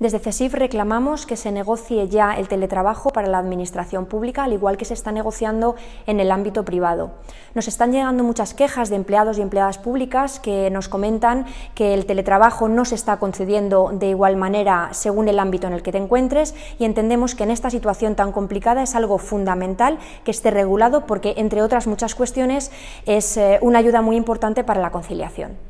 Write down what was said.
Desde CESIF reclamamos que se negocie ya el teletrabajo para la Administración Pública, al igual que se está negociando en el ámbito privado. Nos están llegando muchas quejas de empleados y empleadas públicas que nos comentan que el teletrabajo no se está concediendo de igual manera según el ámbito en el que te encuentres y entendemos que en esta situación tan complicada es algo fundamental que esté regulado porque, entre otras muchas cuestiones, es eh, una ayuda muy importante para la conciliación.